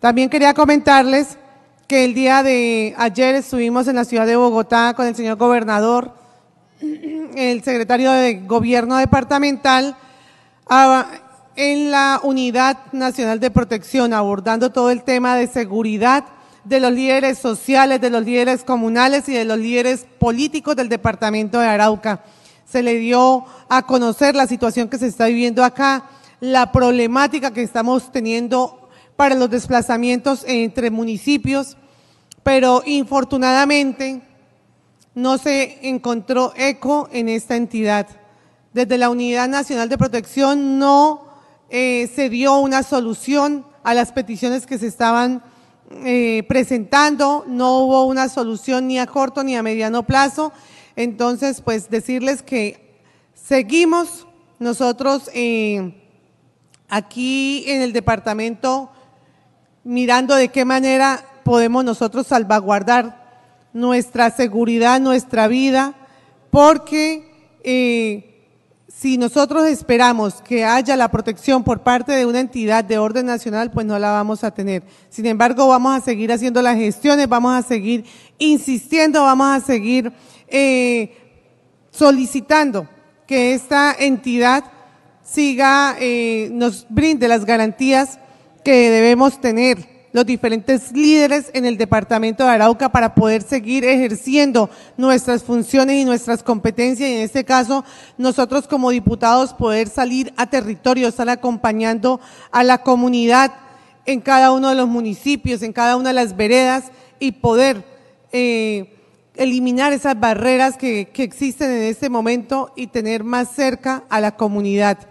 También quería comentarles que el día de ayer estuvimos en la ciudad de Bogotá con el señor gobernador, el secretario de gobierno departamental, en la Unidad Nacional de Protección, abordando todo el tema de seguridad de los líderes sociales, de los líderes comunales y de los líderes políticos del departamento de Arauca. Se le dio a conocer la situación que se está viviendo acá, la problemática que estamos teniendo para los desplazamientos entre municipios, pero infortunadamente no se encontró eco en esta entidad. Desde la Unidad Nacional de Protección no eh, se dio una solución a las peticiones que se estaban eh, presentando, no hubo una solución ni a corto ni a mediano plazo. Entonces, pues decirles que seguimos nosotros eh, aquí en el departamento mirando de qué manera podemos nosotros salvaguardar nuestra seguridad, nuestra vida, porque eh, si nosotros esperamos que haya la protección por parte de una entidad de orden nacional, pues no la vamos a tener. Sin embargo, vamos a seguir haciendo las gestiones, vamos a seguir insistiendo, vamos a seguir eh, solicitando que esta entidad siga, eh, nos brinde las garantías que debemos tener los diferentes líderes en el departamento de Arauca para poder seguir ejerciendo nuestras funciones y nuestras competencias y en este caso nosotros como diputados poder salir a territorio, estar acompañando a la comunidad en cada uno de los municipios, en cada una de las veredas y poder eh, eliminar esas barreras que existen en este momento y tener más cerca a la comunidad.